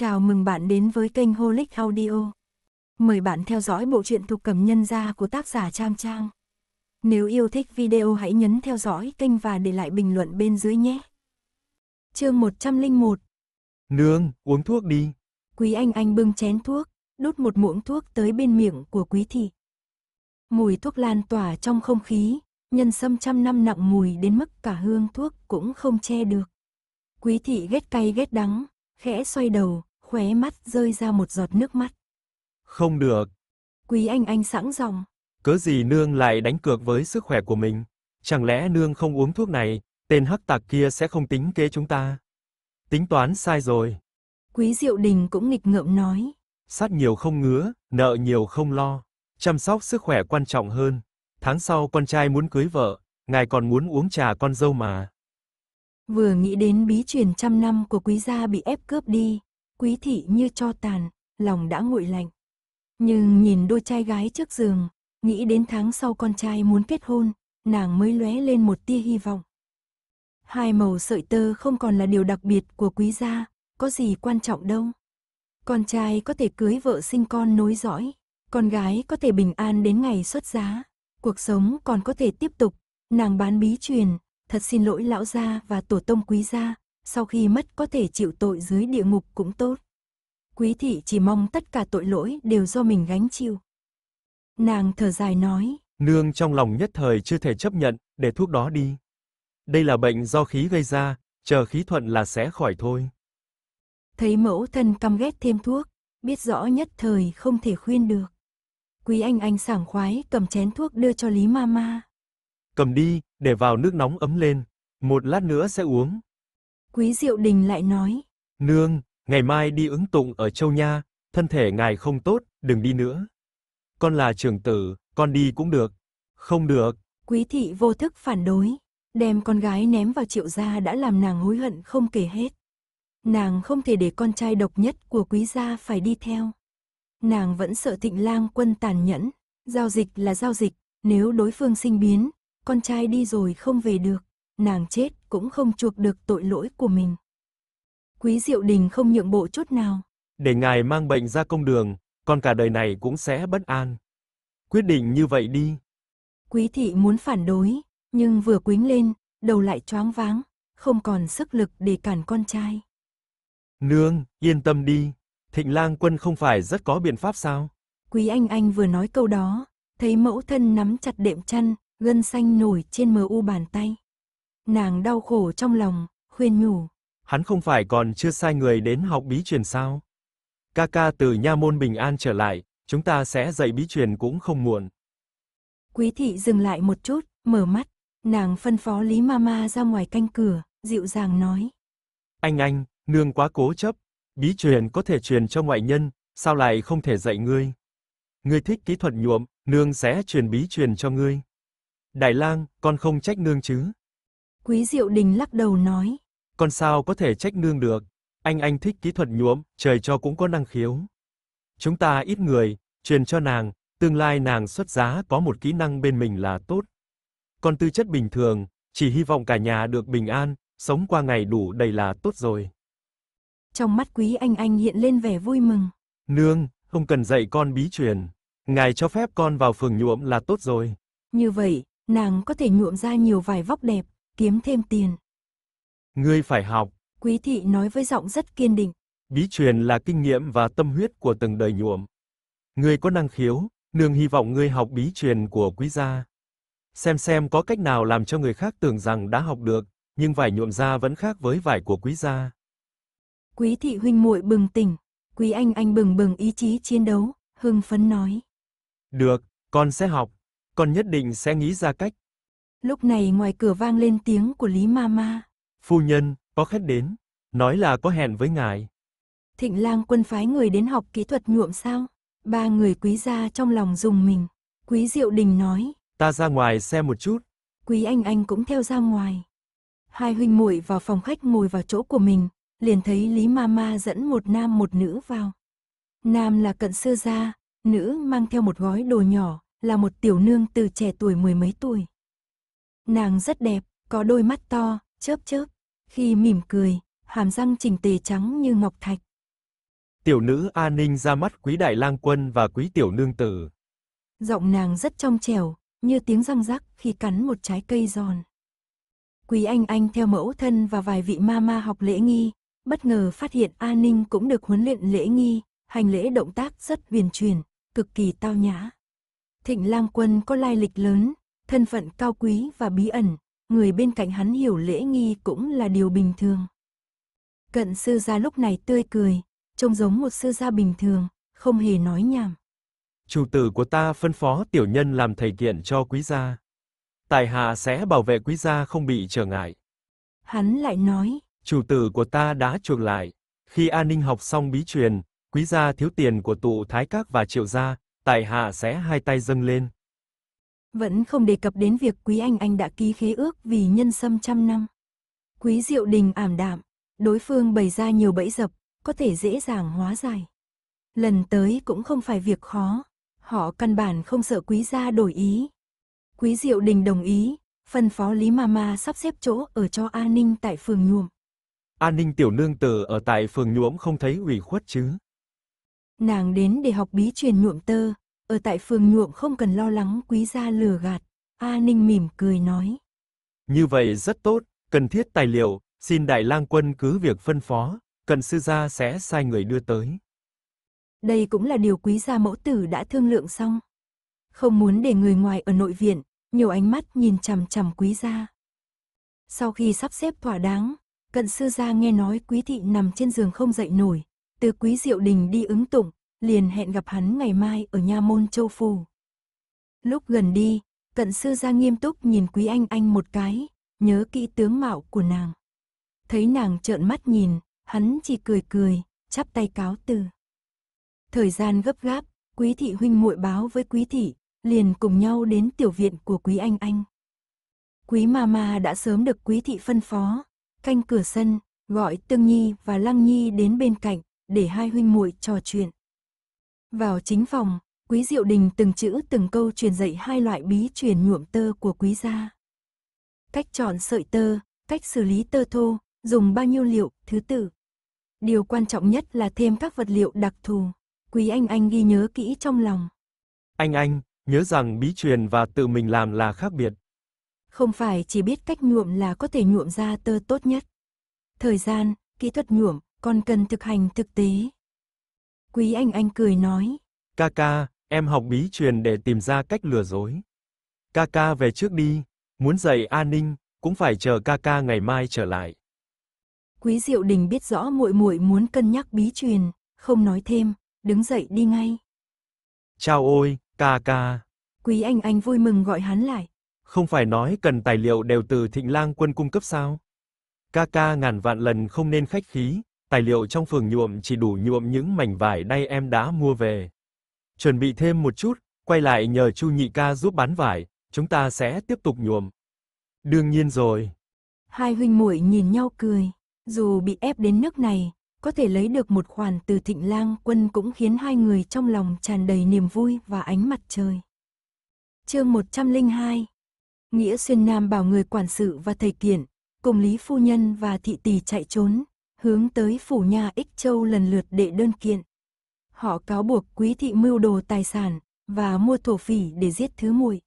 Chào mừng bạn đến với kênh Holic Audio. Mời bạn theo dõi bộ truyện thuộc cầm nhân gia của tác giả Trang Trang. Nếu yêu thích video hãy nhấn theo dõi kênh và để lại bình luận bên dưới nhé. Chương 101 Nương, uống thuốc đi. Quý Anh Anh bưng chén thuốc, đút một muỗng thuốc tới bên miệng của Quý Thị. Mùi thuốc lan tỏa trong không khí, nhân sâm trăm năm nặng mùi đến mức cả hương thuốc cũng không che được. Quý Thị ghét cay ghét đắng, khẽ xoay đầu, khóe mắt rơi ra một giọt nước mắt. Không được. Quý anh anh sẵn dòng. Cớ gì nương lại đánh cược với sức khỏe của mình? Chẳng lẽ nương không uống thuốc này, tên hắc tạc kia sẽ không tính kế chúng ta? Tính toán sai rồi. Quý Diệu Đình cũng nghịch ngợm nói. Sát nhiều không ngứa, nợ nhiều không lo. Chăm sóc sức khỏe quan trọng hơn. Tháng sau con trai muốn cưới vợ, ngài còn muốn uống trà con dâu mà. Vừa nghĩ đến bí truyền trăm năm của quý gia bị ép cướp đi, quý thị như cho tàn, lòng đã nguội lạnh. Nhưng nhìn đôi trai gái trước giường, nghĩ đến tháng sau con trai muốn kết hôn, nàng mới lóe lên một tia hy vọng. Hai màu sợi tơ không còn là điều đặc biệt của quý gia, có gì quan trọng đâu. Con trai có thể cưới vợ sinh con nối dõi, con gái có thể bình an đến ngày xuất giá, cuộc sống còn có thể tiếp tục. Nàng bán bí truyền, thật xin lỗi lão gia và tổ tông quý gia, sau khi mất có thể chịu tội dưới địa ngục cũng tốt. Quý thị chỉ mong tất cả tội lỗi đều do mình gánh chịu. Nàng thở dài nói. Nương trong lòng nhất thời chưa thể chấp nhận, để thuốc đó đi. Đây là bệnh do khí gây ra, chờ khí thuận là sẽ khỏi thôi. Thấy mẫu thân căm ghét thêm thuốc, biết rõ nhất thời không thể khuyên được. Quý anh anh sảng khoái cầm chén thuốc đưa cho Lý Mama. Cầm đi, để vào nước nóng ấm lên, một lát nữa sẽ uống. Quý Diệu Đình lại nói. Nương, ngày mai đi ứng tụng ở Châu Nha, thân thể ngài không tốt, đừng đi nữa. Con là trưởng tử, con đi cũng được. Không được. Quý thị vô thức phản đối, đem con gái ném vào triệu gia đã làm nàng hối hận không kể hết. Nàng không thể để con trai độc nhất của quý gia phải đi theo. Nàng vẫn sợ thịnh lang quân tàn nhẫn, giao dịch là giao dịch, nếu đối phương sinh biến, con trai đi rồi không về được, nàng chết cũng không chuộc được tội lỗi của mình. Quý Diệu Đình không nhượng bộ chút nào. Để ngài mang bệnh ra công đường, con cả đời này cũng sẽ bất an. Quyết định như vậy đi. Quý thị muốn phản đối, nhưng vừa quính lên, đầu lại choáng váng, không còn sức lực để cản con trai. Nương, yên tâm đi, Thịnh Lang quân không phải rất có biện pháp sao? Quý Anh Anh vừa nói câu đó, thấy mẫu thân nắm chặt đệm chăn, gân xanh nổi trên mờ u bàn tay. Nàng đau khổ trong lòng, khuyên nhủ. Hắn không phải còn chưa sai người đến học bí truyền sao? Ca ca từ nha môn bình an trở lại, chúng ta sẽ dạy bí truyền cũng không muộn. Quý thị dừng lại một chút, mở mắt, nàng phân phó Lý Mama ra ngoài canh cửa, dịu dàng nói. Anh anh, nương quá cố chấp, bí truyền có thể truyền cho ngoại nhân, sao lại không thể dạy ngươi? Ngươi thích kỹ thuật nhuộm, nương sẽ truyền bí truyền cho ngươi. Đại lang, con không trách nương chứ? Quý Diệu Đình lắc đầu nói. Con sao có thể trách nương được. Anh anh thích kỹ thuật nhuộm, trời cho cũng có năng khiếu. Chúng ta ít người, truyền cho nàng, tương lai nàng xuất giá có một kỹ năng bên mình là tốt. Con tư chất bình thường, chỉ hy vọng cả nhà được bình an, sống qua ngày đủ đầy là tốt rồi. Trong mắt quý anh anh hiện lên vẻ vui mừng. Nương, không cần dạy con bí truyền. Ngài cho phép con vào phường nhuộm là tốt rồi. Như vậy, nàng có thể nhuộm ra nhiều vài vóc đẹp, kiếm thêm tiền. Ngươi phải học. Quý thị nói với giọng rất kiên định. Bí truyền là kinh nghiệm và tâm huyết của từng đời nhuộm. Ngươi có năng khiếu, nương hy vọng ngươi học bí truyền của quý gia. Xem xem có cách nào làm cho người khác tưởng rằng đã học được, nhưng vải nhuộm ra vẫn khác với vải của quý gia. Quý thị huynh muội bừng tỉnh, quý anh anh bừng bừng ý chí chiến đấu, hưng phấn nói. Được, con sẽ học, con nhất định sẽ nghĩ ra cách Lúc này ngoài cửa vang lên tiếng của Lý Mama. Phu nhân, có khách đến, nói là có hẹn với ngài. Thịnh lang quân phái người đến học kỹ thuật nhuộm sao? Ba người quý gia trong lòng dùng mình. Quý Diệu Đình nói. Ta ra ngoài xem một chút. Quý Anh Anh cũng theo ra ngoài. Hai huynh muội vào phòng khách ngồi vào chỗ của mình, liền thấy Lý Mama dẫn một nam một nữ vào. Nam là cận sư gia, nữ mang theo một gói đồ nhỏ, là một tiểu nương từ trẻ tuổi mười mấy tuổi. Nàng rất đẹp, có đôi mắt to, chớp chớp. Khi mỉm cười, hàm răng chỉnh tề trắng như ngọc thạch. Tiểu nữ A Ninh ra mắt quý đại lang quân và quý tiểu nương tử. Giọng nàng rất trong trẻo, như tiếng răng rắc khi cắn một trái cây giòn. Quý anh anh theo mẫu thân và vài vị ma ma học lễ nghi, bất ngờ phát hiện A Ninh cũng được huấn luyện lễ nghi, hành lễ động tác rất huyền truyền, cực kỳ tao nhã. Thịnh lang quân có lai lịch lớn, thân phận cao quý và bí ẩn, người bên cạnh hắn hiểu lễ nghi cũng là điều bình thường. Cận sư gia lúc này tươi cười, trông giống một sư gia bình thường, không hề nói nhảm. Chủ tử của ta phân phó tiểu nhân làm thầy kiện cho quý gia. Tài hạ sẽ bảo vệ quý gia không bị trở ngại. Hắn lại nói, chủ tử của ta đã chuộc lại. Khi An Ninh học xong bí truyền, quý gia thiếu tiền của tụ thái các và triệu gia, tài hạ sẽ hai tay dâng lên vẫn không đề cập đến việc Quý Anh Anh đã ký khế ước vì nhân sâm trăm năm. Quý Diệu Đình ảm đạm, đối phương bày ra nhiều bẫy dập, có thể dễ dàng hóa giải. Lần tới cũng không phải việc khó, họ căn bản không sợ Quý gia đổi ý. Quý Diệu Đình đồng ý, phân phó Lý Mama sắp xếp chỗ ở cho An Ninh tại phường nhuộm. An Ninh tiểu nương tử ở tại phường nhuộm không thấy ủy khuất chứ? Nàng đến để học bí truyền nhuộm tơ, ở tại phường nhuộm không cần lo lắng quý gia lừa gạt. A Ninh mỉm cười nói. Như vậy rất tốt, cần thiết tài liệu, xin đại lang quân cứ việc phân phó, cận sư gia sẽ sai người đưa tới. Đây cũng là điều quý gia mẫu tử đã thương lượng xong. Không muốn để người ngoài ở nội viện, nhiều ánh mắt nhìn chằm chằm quý gia. Sau khi sắp xếp thỏa đáng, cận sư gia nghe nói quý thị nằm trên giường không dậy nổi, từ quý diệu đình đi ứng tụng, liền hẹn gặp hắn ngày mai ở nha môn châu phủ. Lúc gần đi, cận sư gia nghiêm túc nhìn quý anh anh một cái, nhớ kỹ tướng mạo của nàng. Thấy nàng trợn mắt nhìn, hắn chỉ cười cười, chắp tay cáo từ. Thời gian gấp gáp, quý thị huynh muội báo với quý thị, liền cùng nhau đến tiểu viện của quý anh anh. Quý mama đã sớm được quý thị phân phó, canh cửa sân, gọi Tương Nhi và Lăng Nhi đến bên cạnh để hai huynh muội trò chuyện. Vào chính phòng, Quý Diệu Đình từng chữ từng câu truyền dạy hai loại bí truyền nhuộm tơ của quý gia. Cách chọn sợi tơ, cách xử lý tơ thô, dùng bao nhiêu liệu, thứ tự. Điều quan trọng nhất là thêm các vật liệu đặc thù. Quý Anh Anh ghi nhớ kỹ trong lòng. Anh Anh, nhớ rằng bí truyền và tự mình làm là khác biệt. Không phải chỉ biết cách nhuộm là có thể nhuộm ra tơ tốt nhất. Thời gian, kỹ thuật nhuộm còn cần thực hành thực tế. Quý Anh Anh cười nói. Ca ca, em học bí truyền để tìm ra cách lừa dối. Ca ca về trước đi, muốn dạy An Ninh, cũng phải chờ ca ca ngày mai trở lại. Quý Diệu Đình biết rõ muội muội muốn cân nhắc bí truyền, không nói thêm, đứng dậy đi ngay. Chào ôi, ca ca. Quý Anh Anh vui mừng gọi hắn lại. Không phải nói cần tài liệu đều từ Thịnh Lang quân cung cấp sao? Ca ca ngàn vạn lần không nên khách khí, Tài liệu trong phường nhuộm chỉ đủ nhuộm những mảnh vải nay em đã mua về. Chuẩn bị thêm một chút, quay lại nhờ Chu Nhị ca giúp bán vải, chúng ta sẽ tiếp tục nhuộm. Đương nhiên rồi. Hai huynh muội nhìn nhau cười, dù bị ép đến nước này, có thể lấy được một khoản từ Thịnh Lang Quân cũng khiến hai người trong lòng tràn đầy niềm vui và ánh mặt trời. Chương 102. Nghĩa Xuyên Nam bảo người quản sự và thầy kiện, cùng Lý phu nhân và thị tỷ chạy trốn, hướng tới phủ nhà Ích Châu lần lượt đệ đơn kiện. Họ cáo buộc quý thị mưu đồ tài sản và mua thổ phỉ để giết thứ muội.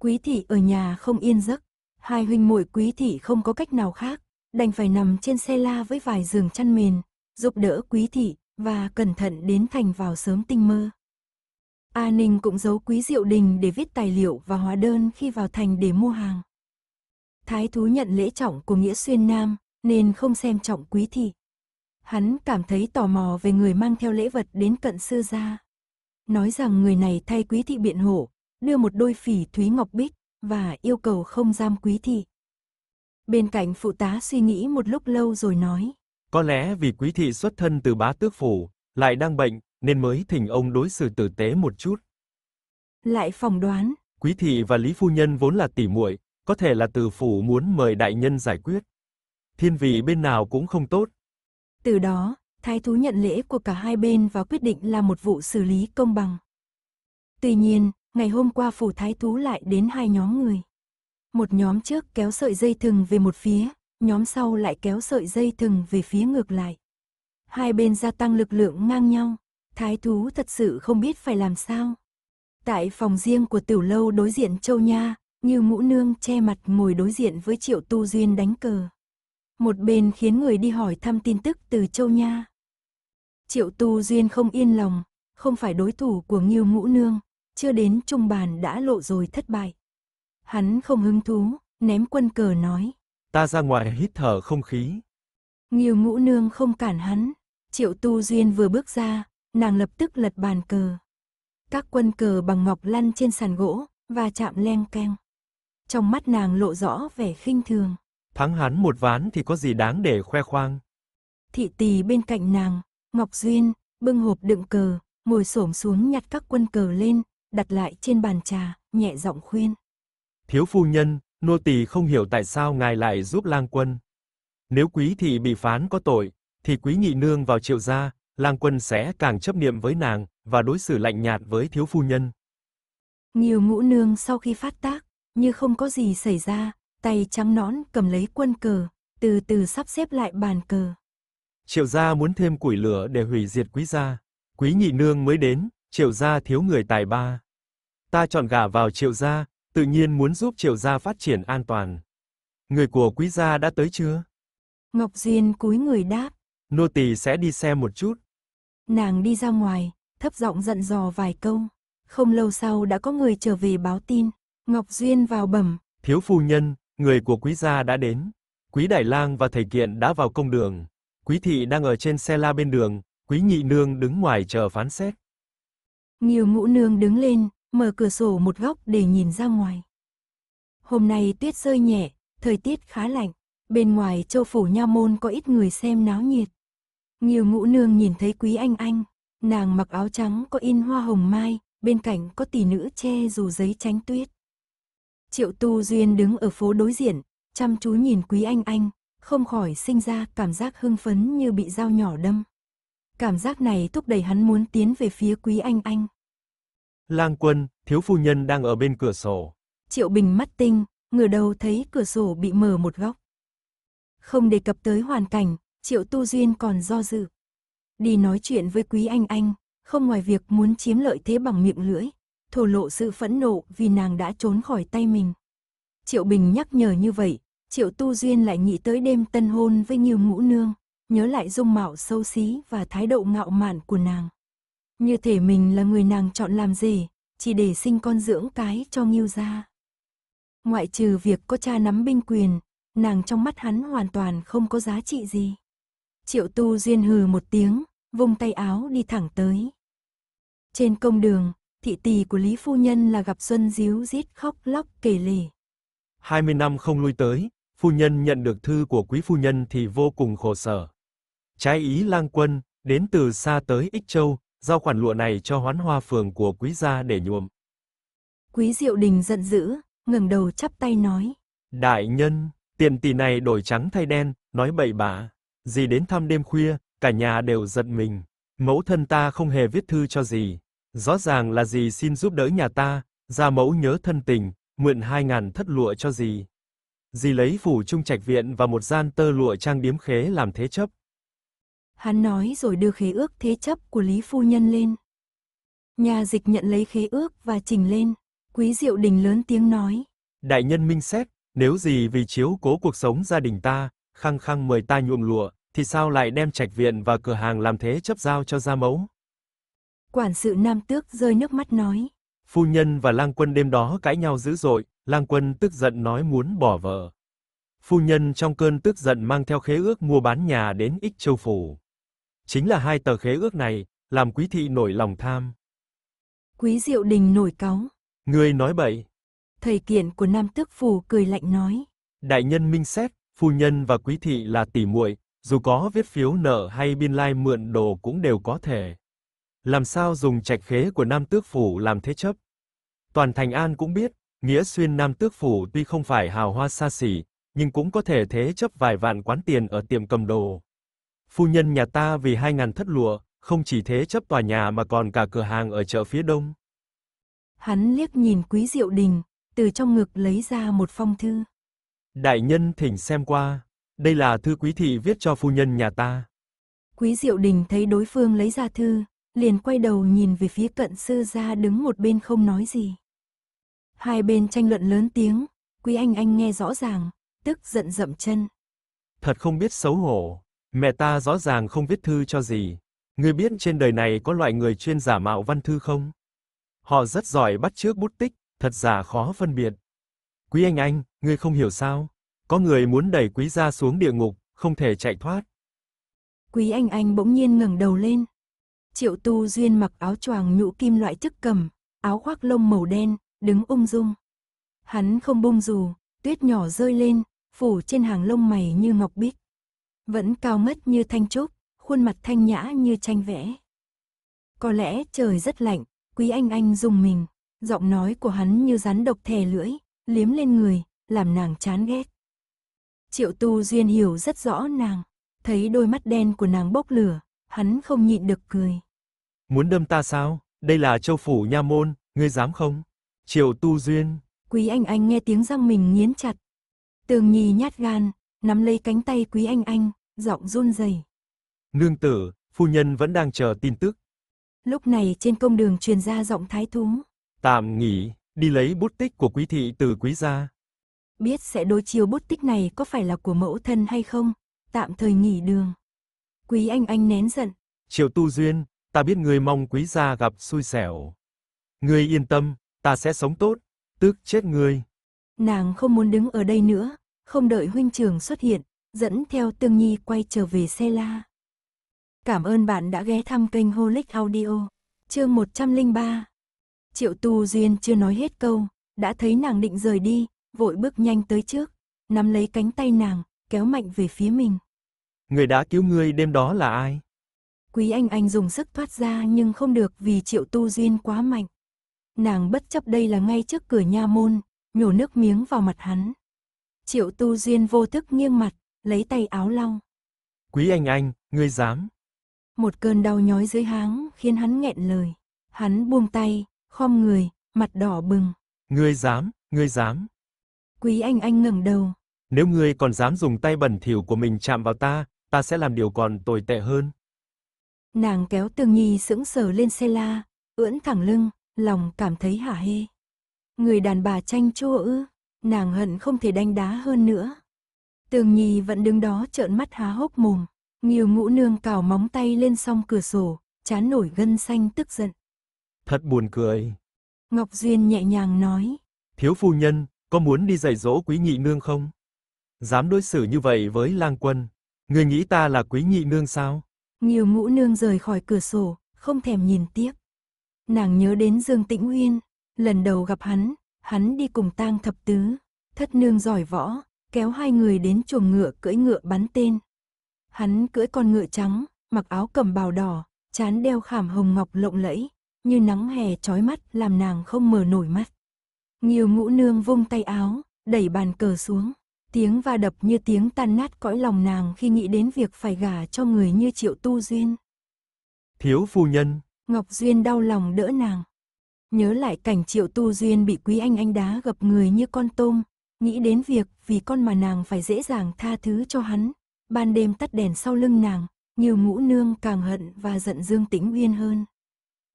Quý thị ở nhà không yên giấc, hai huynh muội quý thị không có cách nào khác, đành phải nằm trên xe la với vài giường chăn mền, giúp đỡ quý thị và cẩn thận đến thành vào sớm tinh mơ. A Ninh cũng giấu quý diệu đình để viết tài liệu và hóa đơn khi vào thành để mua hàng. Thái thú nhận lễ trọng của Nghĩa Xuyên Nam, nên không xem trọng quý thị. Hắn cảm thấy tò mò về người mang theo lễ vật đến cận sư gia. Nói rằng người này thay quý thị biện hộ, đưa một đôi phỉ thúy ngọc bích và yêu cầu không giam quý thị. Bên cạnh phụ tá suy nghĩ một lúc lâu rồi nói. Có lẽ vì quý thị xuất thân từ bá tước phủ, lại đang bệnh, nên mới thỉnh ông đối xử tử tế một chút. Lại phỏng đoán. Quý thị và Lý Phu Nhân vốn là tỉ muội, có thể là từ phủ muốn mời đại nhân giải quyết thiên vị bên nào cũng không tốt. Từ đó, thái thú nhận lễ của cả hai bên và quyết định là một vụ xử lý công bằng. Tuy nhiên, ngày hôm qua phủ thái thú lại đến hai nhóm người. Một nhóm trước kéo sợi dây thừng về một phía, nhóm sau lại kéo sợi dây thừng về phía ngược lại. Hai bên gia tăng lực lượng ngang nhau, thái thú thật sự không biết phải làm sao. Tại phòng riêng của tiểu lâu đối diện châu nha, như ngũ nương che mặt ngồi đối diện với triệu tu duyên đánh cờ một bên khiến người đi hỏi thăm tin tức từ Châu Nha. Triệu Tu Duyên không yên lòng, không phải đối thủ của Nghiêu Ngũ Nương, chưa đến trung bàn đã lộ rồi thất bại. Hắn không hứng thú, ném quân cờ nói. Ta ra ngoài hít thở không khí. Nghiêu Ngũ Nương không cản hắn, Triệu Tu Duyên vừa bước ra, nàng lập tức lật bàn cờ. Các quân cờ bằng ngọc lăn trên sàn gỗ, và chạm leng keng. Trong mắt nàng lộ rõ vẻ khinh thường. Thắng hắn một ván thì có gì đáng để khoe khoang. Thị tỳ bên cạnh nàng, Ngọc Duyên, bưng hộp đựng cờ, ngồi xổm xuống nhặt các quân cờ lên, đặt lại trên bàn trà, nhẹ giọng khuyên. Thiếu phu nhân, nô tỳ không hiểu tại sao ngài lại giúp lang quân. Nếu quý thị bị phán có tội, thì quý nhị nương vào triệu gia, lang quân sẽ càng chấp niệm với nàng và đối xử lạnh nhạt với thiếu phu nhân. Nhiều ngũ nương sau khi phát tác, như không có gì xảy ra, tay trắng nón cầm lấy quân cờ, từ từ sắp xếp lại bàn cờ. Triệu gia muốn thêm củi lửa để hủy diệt quý gia. Quý nhị nương mới đến, triệu gia thiếu người tài ba. Ta chọn gả vào triệu gia, tự nhiên muốn giúp triệu gia phát triển an toàn. Người của quý gia đã tới chưa? Ngọc Duyên cúi người đáp. Nô tỳ sẽ đi xem một chút. Nàng đi ra ngoài, thấp giọng dặn dò vài câu. Không lâu sau đã có người trở về báo tin. Ngọc Duyên vào bẩm. Thiếu phu nhân, Người của quý gia đã đến. Quý Đại Lang và thầy Kiện đã vào công đường. Quý thị đang ở trên xe la bên đường, Quý nhị nương đứng ngoài chờ phán xét. Nhiều ngũ nương đứng lên, mở cửa sổ một góc để nhìn ra ngoài. Hôm nay tuyết rơi nhẹ, thời tiết khá lạnh. Bên ngoài châu phủ nha môn có ít người xem náo nhiệt. Nhiều ngũ nương nhìn thấy quý anh anh, nàng mặc áo trắng có in hoa hồng mai, bên cạnh có tỷ nữ che dù giấy tránh tuyết. Triệu Tu Duyên đứng ở phố đối diện, chăm chú nhìn Quý Anh Anh, không khỏi sinh ra cảm giác hưng phấn như bị dao nhỏ đâm. Cảm giác này thúc đẩy hắn muốn tiến về phía Quý Anh Anh. Lang quân, thiếu phu nhân đang ở bên cửa sổ. Triệu Bình mắt tinh, ngửa đầu thấy cửa sổ bị mở một góc. Không đề cập tới hoàn cảnh, Triệu Tu Duyên còn do dự. Đi nói chuyện với Quý Anh Anh, không ngoài việc muốn chiếm lợi thế bằng miệng lưỡi, thổ lộ sự phẫn nộ vì nàng đã trốn khỏi tay mình. Triệu Bình nhắc nhở như vậy, Triệu Tu Duyên lại nghĩ tới đêm tân hôn với Nhiêu Ngũ Nương, nhớ lại dung mạo xấu xí và thái độ ngạo mạn của nàng. Như thể mình là người nàng chọn làm gì, chỉ để sinh con dưỡng cái cho Nhiêu ra. Ngoại trừ việc có cha nắm binh quyền, nàng trong mắt hắn hoàn toàn không có giá trị gì. Triệu Tu Duyên hừ một tiếng, vung tay áo đi thẳng tới. Trên công đường, thị tỷ của Lý Phu Nhân là gặp Xuân díu giết khóc lóc kể lể. 20 năm không lui tới, Phu Nhân nhận được thư của Quý Phu Nhân thì vô cùng khổ sở. Trái ý lang quân, đến từ xa tới Ích Châu, giao khoản lụa này cho hoán hoa phường của Quý gia để nhuộm. Quý Diệu Đình giận dữ, ngẩng đầu chắp tay nói. Đại nhân, tiền tỷ này đổi trắng thay đen, nói bậy bạ. gì đến thăm đêm khuya, cả nhà đều giật mình. Mẫu thân ta không hề viết thư cho gì Rõ ràng là gì? xin giúp đỡ nhà ta, gia mẫu nhớ thân tình, mượn hai ngàn thất lụa cho gì? Dì lấy phủ trung trạch viện và một gian tơ lụa trang điếm khế làm thế chấp. Hắn nói rồi đưa khế ước thế chấp của Lý Phu Nhân lên. Nhà dịch nhận lấy khế ước và trình lên. Quý Diệu Đình lớn tiếng nói. Đại nhân minh xét, nếu gì vì chiếu cố cuộc sống gia đình ta, khăng khăng mời ta nhuộm lụa, thì sao lại đem trạch viện và cửa hàng làm thế chấp giao cho gia mẫu? Quản sự Nam Tước rơi nước mắt nói. Phu nhân và lang quân đêm đó cãi nhau dữ dội, lang quân tức giận nói muốn bỏ vợ. Phu nhân trong cơn tức giận mang theo khế ước mua bán nhà đến Ích Châu Phủ. Chính là hai tờ khế ước này, làm quý thị nổi lòng tham. Quý Diệu Đình nổi cáu. Ngươi nói bậy. Thầy kiện của Nam Tước Phủ cười lạnh nói. Đại nhân minh xét, phu nhân và quý thị là tỷ muội, dù có viết phiếu nợ hay biên lai mượn đồ cũng đều có thể làm sao dùng trạch khế của Nam Tước Phủ làm thế chấp. Toàn Thành An cũng biết, Nghĩa Xuyên Nam Tước Phủ tuy không phải hào hoa xa xỉ, nhưng cũng có thể thế chấp vài vạn quán tiền ở tiệm cầm đồ. Phu nhân nhà ta vì 2.000 thất lụa, không chỉ thế chấp tòa nhà mà còn cả cửa hàng ở chợ phía đông. Hắn liếc nhìn Quý Diệu Đình, từ trong ngực lấy ra một phong thư. Đại nhân thỉnh xem qua, đây là thư quý thị viết cho phu nhân nhà ta. Quý Diệu Đình thấy đối phương lấy ra thư, liền quay đầu nhìn về phía cận sư gia đứng một bên không nói gì. Hai bên tranh luận lớn tiếng, quý anh anh nghe rõ ràng, tức giận dậm chân. Thật không biết xấu hổ, mẹ ta rõ ràng không viết thư cho gì. Ngươi biết trên đời này có loại người chuyên giả mạo văn thư không? Họ rất giỏi bắt trước bút tích, thật giả khó phân biệt. Quý anh anh, ngươi không hiểu sao? Có người muốn đẩy quý gia xuống địa ngục, không thể chạy thoát. Quý anh anh bỗng nhiên ngẩng đầu lên, Triệu Tu Duyên mặc áo choàng nhũ kim loại chức cầm, áo khoác lông màu đen, đứng ung dung. Hắn không bung dù, tuyết nhỏ rơi lên, phủ trên hàng lông mày như ngọc bích. Vẫn cao ngất như thanh trúc, khuôn mặt thanh nhã như tranh vẽ. Có lẽ trời rất lạnh, Quý Anh Anh dùng mình, giọng nói của hắn như rắn độc thè lưỡi, liếm lên người, làm nàng chán ghét. Triệu Tu Duyên hiểu rất rõ nàng, thấy đôi mắt đen của nàng bốc lửa, hắn không nhịn được cười. Muốn đâm ta sao? Đây là châu phủ nha môn, ngươi dám không? Triệu Tu Duyên. Quý Anh Anh nghe tiếng răng mình nghiến chặt. Tường Nhi nhát gan, nắm lấy cánh tay Quý Anh Anh, giọng run rẩy. Nương tử, phu nhân vẫn đang chờ tin tức. Lúc này trên công đường truyền ra giọng thái thú. Tạm nghỉ, đi lấy bút tích của quý thị từ quý gia. Biết sẽ đối chiếu bút tích này có phải là của mẫu thân hay không, tạm thời nghỉ đường. Quý Anh Anh nén giận. Triệu Tu Duyên, ta biết ngươi mong quý gia gặp xui xẻo. Ngươi yên tâm, ta sẽ sống tốt, tức chết ngươi. Nàng không muốn đứng ở đây nữa, không đợi huynh trường xuất hiện, dẫn theo Tương Nhi quay trở về xe la. Cảm ơn bạn đã ghé thăm kênh Holic Audio. Chương 103. Triệu Tu Duyên chưa nói hết câu, đã thấy nàng định rời đi, vội bước nhanh tới trước, nắm lấy cánh tay nàng, kéo mạnh về phía mình. Người đã cứu ngươi đêm đó là ai? Quý Anh Anh dùng sức thoát ra nhưng không được vì triệu tu duyên quá mạnh. Nàng bất chấp đây là ngay trước cửa nha môn, nhổ nước miếng vào mặt hắn. Triệu tu duyên vô thức nghiêng mặt, lấy tay áo lau. Quý Anh Anh, ngươi dám. Một cơn đau nhói dưới háng khiến hắn nghẹn lời. Hắn buông tay, khom người, mặt đỏ bừng. Ngươi dám, ngươi dám. Quý Anh Anh ngẩng đầu. Nếu ngươi còn dám dùng tay bẩn thỉu của mình chạm vào ta, ta sẽ làm điều còn tồi tệ hơn. Nàng kéo tường Nhi sững sờ lên xe la, ưỡn thẳng lưng, lòng cảm thấy hả hê. Người đàn bà tranh chua ư, nàng hận không thể đánh đá hơn nữa. Tường Nhi vẫn đứng đó trợn mắt há hốc mồm, nghiêu ngũ nương cào móng tay lên song cửa sổ, chán nổi gân xanh tức giận. Thật buồn cười. Ngọc Duyên nhẹ nhàng nói. Thiếu phu nhân, có muốn đi dạy dỗ quý nhị nương không? Dám đối xử như vậy với lang quân, người nghĩ ta là quý nhị nương sao? Nhiều ngũ nương rời khỏi cửa sổ, không thèm nhìn tiếp. Nàng nhớ đến Dương Tĩnh Uyên, lần đầu gặp hắn, hắn đi cùng tang thập tứ, thất nương giỏi võ, kéo hai người đến chuồng ngựa cưỡi ngựa bắn tên. Hắn cưỡi con ngựa trắng, mặc áo cẩm bào đỏ, chán đeo khảm hồng ngọc lộng lẫy, như nắng hè trói mắt làm nàng không mở nổi mắt. Nhiều ngũ nương vung tay áo, đẩy bàn cờ xuống. Tiếng va đập như tiếng tan nát cõi lòng nàng khi nghĩ đến việc phải gả cho người như Triệu Tu Duyên. Thiếu phu nhân. Ngọc Duyên đau lòng đỡ nàng. Nhớ lại cảnh Triệu Tu Duyên bị Quý Anh Anh đá gập người như con tôm. Nghĩ đến việc vì con mà nàng phải dễ dàng tha thứ cho hắn. Ban đêm tắt đèn sau lưng nàng, nhiều ngũ nương càng hận và giận Dương Tĩnh Uyên hơn.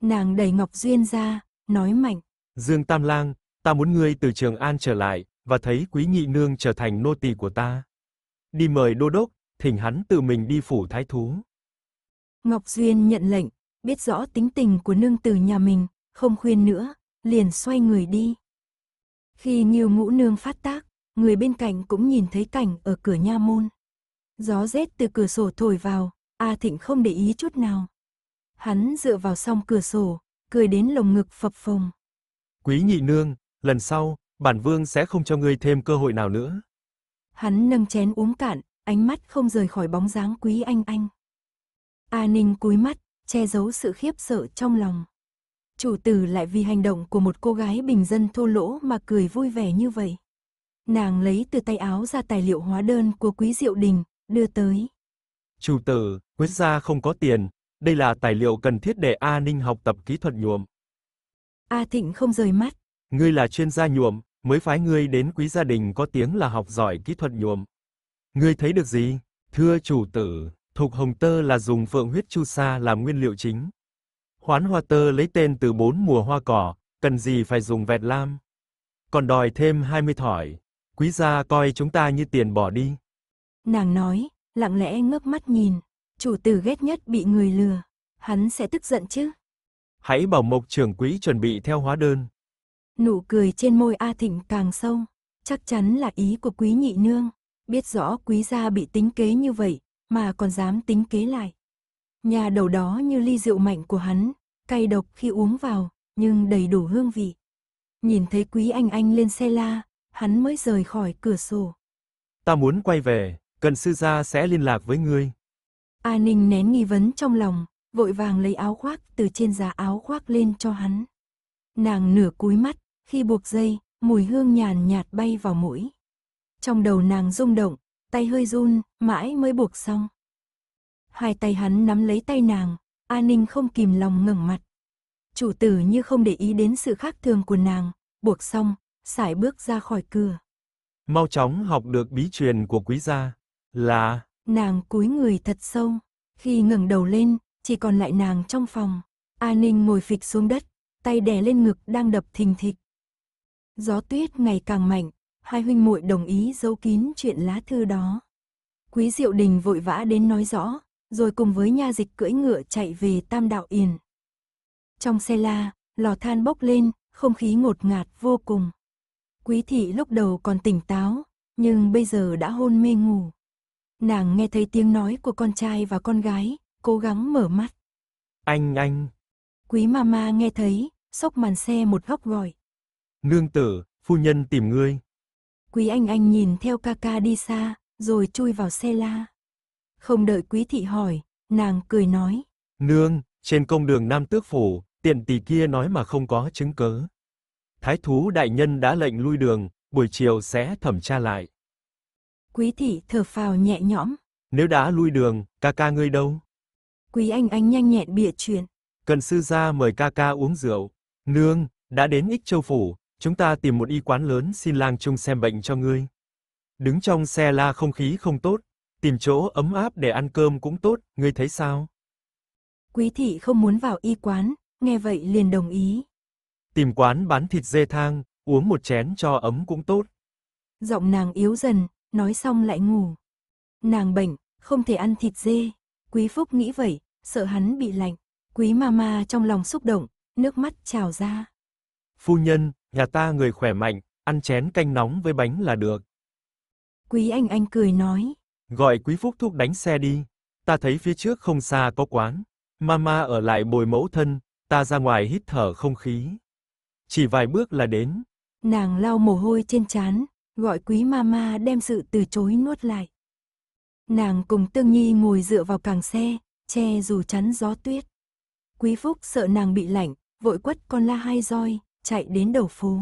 Nàng đẩy Ngọc Duyên ra, nói mạnh. Dương Tam Lang, ta muốn ngươi từ Trường An trở lại, và thấy quý nhị nương trở thành nô tỳ của ta. Đi mời đô đốc, thỉnh hắn tự mình đi phủ thái thú. Ngọc Duyên nhận lệnh, biết rõ tính tình của nương tử nhà mình, không khuyên nữa, liền xoay người đi. Khi nhiều Ngũ nương phát tác, người bên cạnh cũng nhìn thấy cảnh ở cửa nha môn. Gió rét từ cửa sổ thổi vào, A Thịnh không để ý chút nào. Hắn dựa vào song cửa sổ, cười đến lồng ngực phập phồng. Quý nhị nương, lần sau, bản vương sẽ không cho ngươi thêm cơ hội nào nữa. Hắn nâng chén uống cạn, ánh mắt không rời khỏi bóng dáng quý anh anh. A Ninh cúi mắt, che giấu sự khiếp sợ trong lòng. Chủ tử lại vì hành động của một cô gái bình dân thô lỗ mà cười vui vẻ như vậy. Nàng lấy từ tay áo ra tài liệu hóa đơn của quý diệu đình, đưa tới. Chủ tử, quyết gia không có tiền, đây là tài liệu cần thiết để A Ninh học tập kỹ thuật nhuộm. A Thịnh không rời mắt. Ngươi là chuyên gia nhuộm, mới phái ngươi đến quý gia đình có tiếng là học giỏi kỹ thuật nhuộm. Ngươi thấy được gì? Thưa chủ tử, thuộc hồng tơ là dùng phượng huyết chu sa làm nguyên liệu chính. Hoán hoa tơ lấy tên từ bốn mùa hoa cỏ, cần gì phải dùng vẹt lam. Còn đòi thêm 20 thỏi, quý gia coi chúng ta như tiền bỏ đi. Nàng nói, lặng lẽ ngước mắt nhìn, chủ tử ghét nhất bị người lừa, hắn sẽ tức giận chứ. Hãy bảo mộc trưởng quý chuẩn bị theo hóa đơn. Nụ cười trên môi A Thịnh càng sâu, chắc chắn là ý của quý nhị nương, biết rõ quý gia bị tính kế như vậy, mà còn dám tính kế lại. Nhà đầu đó như ly rượu mạnh của hắn, cay độc khi uống vào, nhưng đầy đủ hương vị. Nhìn thấy quý anh anh lên xe la, hắn mới rời khỏi cửa sổ. Ta muốn quay về, cần sư gia sẽ liên lạc với ngươi. A Ninh nén nghi vấn trong lòng, vội vàng lấy áo khoác từ trên giá áo khoác lên cho hắn. Nàng nửa cúi mắt, khi buộc dây, mùi hương nhàn nhạt bay vào mũi. Trong đầu nàng rung động, tay hơi run, mãi mới buộc xong. Hai tay hắn nắm lấy tay nàng, A Ninh không kìm lòng ngẩng mặt. Chủ tử như không để ý đến sự khác thường của nàng, buộc xong, sải bước ra khỏi cửa. Mau chóng học được bí truyền của quý gia, là... Nàng cúi người thật sâu, khi ngẩng đầu lên, chỉ còn lại nàng trong phòng. A Ninh ngồi phịch xuống đất, tay đè lên ngực đang đập thình thịch. Gió tuyết ngày càng mạnh, hai huynh muội đồng ý giấu kín chuyện lá thư đó. Quý Diệu Đình vội vã đến nói rõ, rồi cùng với nha dịch cưỡi ngựa chạy về Tam Đạo Yền. Trong xe la, lò than bốc lên, không khí ngột ngạt vô cùng. Quý thị lúc đầu còn tỉnh táo, nhưng bây giờ đã hôn mê ngủ. Nàng nghe thấy tiếng nói của con trai và con gái, cố gắng mở mắt. Anh anh. Quý mama nghe thấy, sốc màn xe một góc gọi. Nương tử, phu nhân tìm ngươi. Quý anh anh nhìn theo ca ca đi xa, rồi chui vào xe la. Không đợi quý thị hỏi, nàng cười nói. Nương, trên công đường Nam Tước Phủ, tiện tỷ kia nói mà không có chứng cớ. Thái thú đại nhân đã lệnh lui đường, buổi chiều sẽ thẩm tra lại. Quý thị thở phào nhẹ nhõm. Nếu đã lui đường, ca ca ngươi đâu? Quý anh anh nhanh nhẹn bịa chuyện. Cần sư gia mời ca ca uống rượu. Nương, đã đến ích châu phủ, Chúng ta tìm một y quán lớn xin lang chung xem bệnh cho ngươi. Đứng trong xe la không khí không tốt, tìm chỗ ấm áp để ăn cơm cũng tốt, ngươi thấy sao? Quý thị không muốn vào y quán, nghe vậy liền đồng ý. Tìm quán bán thịt dê thang, uống một chén cho ấm cũng tốt. Giọng nàng yếu dần, nói xong lại ngủ. Nàng bệnh, không thể ăn thịt dê. Quý Phúc nghĩ vậy, sợ hắn bị lạnh. Quý Mama trong lòng xúc động, nước mắt trào ra. Phu nhân, Nhà ta người khỏe mạnh, ăn chén canh nóng với bánh là được. Quý anh anh cười nói. Gọi quý phúc thúc đánh xe đi. Ta thấy phía trước không xa có quán. Mama ở lại bồi mẫu thân, ta ra ngoài hít thở không khí. Chỉ vài bước là đến. Nàng lau mồ hôi trên trán, gọi quý mama đem sự từ chối nuốt lại. Nàng cùng Tương Nhi ngồi dựa vào càng xe, che dù chắn gió tuyết. Quý Phúc sợ nàng bị lạnh, vội quất con la hai roi, chạy đến đầu phố.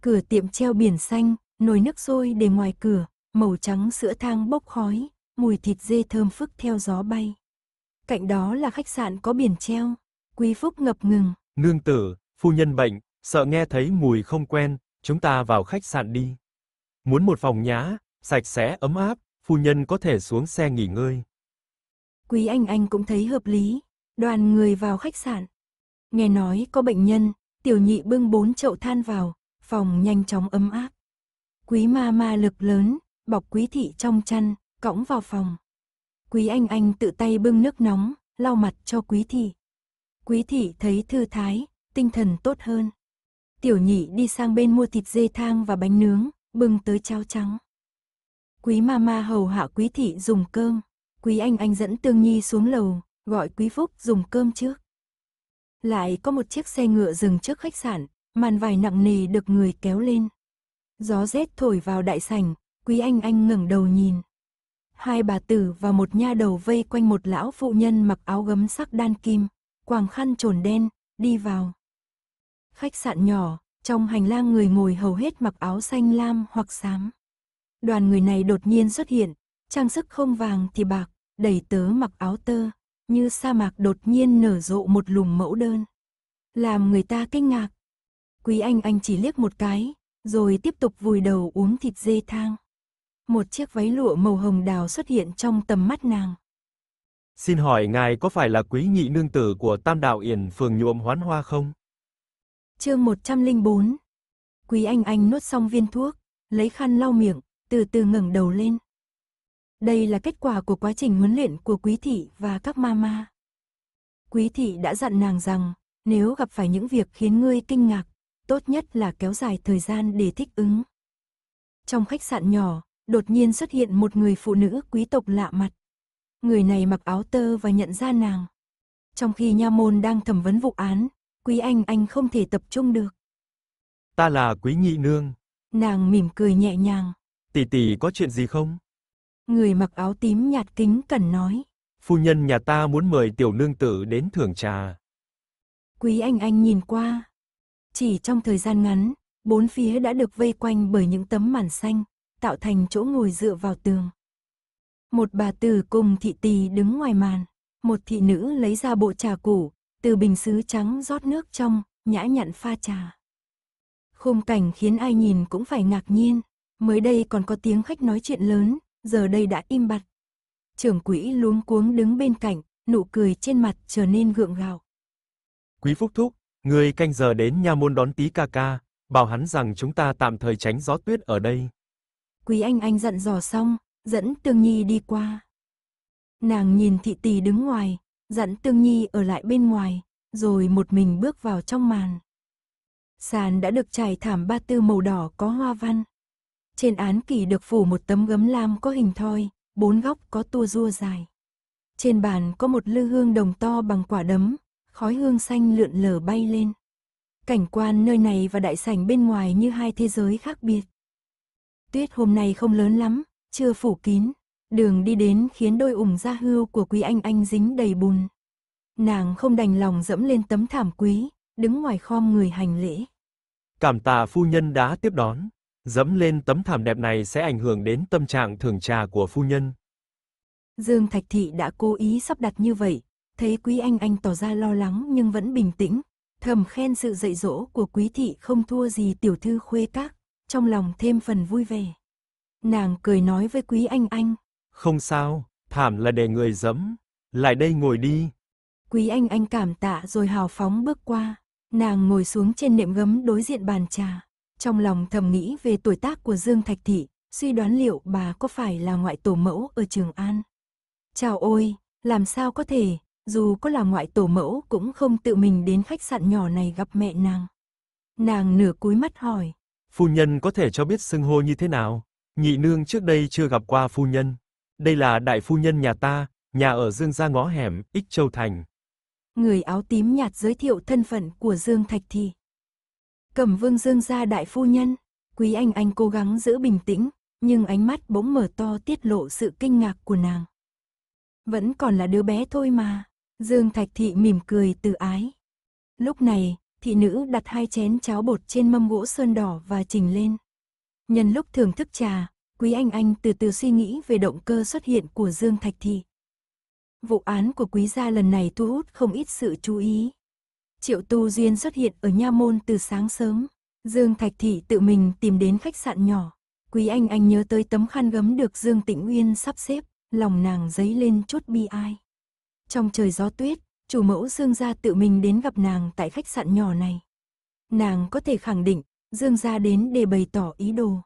Cửa tiệm treo biển xanh, nồi nước sôi để ngoài cửa, màu trắng sữa thang bốc khói, mùi thịt dê thơm phức theo gió bay. Cạnh đó là khách sạn có biển treo, Quý Phúc ngập ngừng. Nương tử, phu nhân bệnh, sợ nghe thấy mùi không quen, chúng ta vào khách sạn đi. Muốn một phòng nhá sạch sẽ ấm áp, phu nhân có thể xuống xe nghỉ ngơi. Quý Anh Anh cũng thấy hợp lý, đoàn người vào khách sạn. Nghe nói có bệnh nhân, tiểu nhị bưng bốn chậu than vào, phòng nhanh chóng ấm áp. Quý ma ma lực lớn, bọc quý thị trong chăn, cõng vào phòng. Quý anh anh tự tay bưng nước nóng, lau mặt cho quý thị. Quý thị thấy thư thái, tinh thần tốt hơn. Tiểu nhị đi sang bên mua thịt dê thang và bánh nướng, bưng tới cháo trắng. Quý ma ma hầu hạ quý thị dùng cơm, quý anh anh dẫn Tương Nhi xuống lầu, gọi quý Phúc dùng cơm trước lại có một chiếc xe ngựa dừng trước khách sạn, màn vải nặng nề được người kéo lên. Gió rét thổi vào đại sảnh, Quý Anh Anh ngẩng đầu nhìn. Hai bà tử và một nha đầu vây quanh một lão phụ nhân mặc áo gấm sắc đan kim, quàng khăn trồn đen, đi vào. Khách sạn nhỏ, trong hành lang người ngồi hầu hết mặc áo xanh lam hoặc xám. Đoàn người này đột nhiên xuất hiện, trang sức không vàng thì bạc, đầy tớ mặc áo tơ, như sa mạc đột nhiên nở rộ một lùm mẫu đơn. Làm người ta kinh ngạc. Quý anh anh chỉ liếc một cái, rồi tiếp tục vùi đầu uống thịt dê thang. Một chiếc váy lụa màu hồng đào xuất hiện trong tầm mắt nàng. Xin hỏi ngài có phải là quý nhị nương tử của Tam Đạo Yển phường nhuộm hoán hoa không? Chương 104 Quý anh anh nuốt xong viên thuốc, lấy khăn lau miệng, từ từ ngẩng đầu lên. Đây là kết quả của quá trình huấn luyện của quý thị và các mama. Quý thị đã dặn nàng rằng, nếu gặp phải những việc khiến ngươi kinh ngạc, tốt nhất là kéo dài thời gian để thích ứng. Trong khách sạn nhỏ, đột nhiên xuất hiện một người phụ nữ quý tộc lạ mặt. Người này mặc áo tơ và nhận ra nàng. Trong khi nha môn đang thẩm vấn vụ án, quý anh anh không thể tập trung được. Ta là quý nhị nương. Nàng mỉm cười nhẹ nhàng. Tỷ tỷ có chuyện gì không? người mặc áo tím nhạt kính cẩn nói. Phu nhân nhà ta muốn mời tiểu nương tử đến thưởng trà. Quý anh anh nhìn qua. Chỉ trong thời gian ngắn, bốn phía đã được vây quanh bởi những tấm màn xanh, tạo thành chỗ ngồi dựa vào tường. Một bà tử cùng thị tỳ đứng ngoài màn, một thị nữ lấy ra bộ trà củ, từ bình sứ trắng rót nước trong, nhã nhặn pha trà. Khung cảnh khiến ai nhìn cũng phải ngạc nhiên, mới đây còn có tiếng khách nói chuyện lớn, giờ đây đã im bặt. Trưởng quỹ luống cuống đứng bên cạnh, nụ cười trên mặt trở nên gượng gạo. Quý Phúc Thúc, người canh giờ đến nhà môn đón tí ca ca, bảo hắn rằng chúng ta tạm thời tránh gió tuyết ở đây. Quý Anh Anh dặn dò xong, dẫn Tương Nhi đi qua. Nàng nhìn thị tỷ đứng ngoài, dặn Tương Nhi ở lại bên ngoài, rồi một mình bước vào trong màn. Sàn đã được trải thảm ba tư màu đỏ có hoa văn. Trên án kỳ được phủ một tấm gấm lam có hình thoi, bốn góc có tua rua dài. Trên bàn có một lư hương đồng to bằng quả đấm, khói hương xanh lượn lờ bay lên. Cảnh quan nơi này và đại sảnh bên ngoài như hai thế giới khác biệt. Tuyết hôm nay không lớn lắm, chưa phủ kín. Đường đi đến khiến đôi ủng da hưu của quý anh anh dính đầy bùn. Nàng không đành lòng dẫm lên tấm thảm quý, đứng ngoài khom người hành lễ. Cảm tạ phu nhân đã tiếp đón dẫm lên tấm thảm đẹp này sẽ ảnh hưởng đến tâm trạng thưởng trà của phu nhân. Dương Thạch Thị đã cố ý sắp đặt như vậy, thấy Quý Anh Anh tỏ ra lo lắng nhưng vẫn bình tĩnh, thầm khen sự dạy dỗ của Quý Thị không thua gì tiểu thư khuê các, trong lòng thêm phần vui vẻ. Nàng cười nói với Quý Anh Anh. Không sao, thảm là để người dẫm, lại đây ngồi đi. Quý Anh Anh cảm tạ rồi hào phóng bước qua, nàng ngồi xuống trên nệm gấm đối diện bàn trà. Trong lòng thầm nghĩ về tuổi tác của Dương Thạch Thị, suy đoán liệu bà có phải là ngoại tổ mẫu ở Trường An. Chào ôi, làm sao có thể, dù có là ngoại tổ mẫu cũng không tự mình đến khách sạn nhỏ này gặp mẹ nàng. Nàng nửa cúi mắt hỏi. Phu nhân có thể cho biết xưng hô như thế nào? Nhị nương trước đây chưa gặp qua phu nhân. Đây là đại phu nhân nhà ta, nhà ở Dương Gia Ngõ Hẻm, Ích Châu Thành. Người áo tím nhạt giới thiệu thân phận của Dương Thạch Thị. Cẩm vương dương gia đại phu nhân, quý anh anh cố gắng giữ bình tĩnh, nhưng ánh mắt bỗng mở to tiết lộ sự kinh ngạc của nàng. Vẫn còn là đứa bé thôi mà, Dương Thạch Thị mỉm cười từ ái. Lúc này, thị nữ đặt hai chén cháo bột trên mâm gỗ sơn đỏ và trình lên. Nhân lúc thưởng thức trà, Quý Anh Anh từ từ suy nghĩ về động cơ xuất hiện của Dương Thạch Thị. Vụ án của Quý gia lần này thu hút không ít sự chú ý. Triệu Tu Duyên xuất hiện ở Nha Môn từ sáng sớm. Dương Thạch Thị tự mình tìm đến khách sạn nhỏ. Quý Anh Anh nhớ tới tấm khăn gấm được Dương Tĩnh Nguyên sắp xếp, lòng nàng dấy lên chút bi ai. Trong trời gió tuyết, chủ mẫu Dương gia tự mình đến gặp nàng tại khách sạn nhỏ này. Nàng có thể khẳng định, Dương gia đến để bày tỏ ý đồ.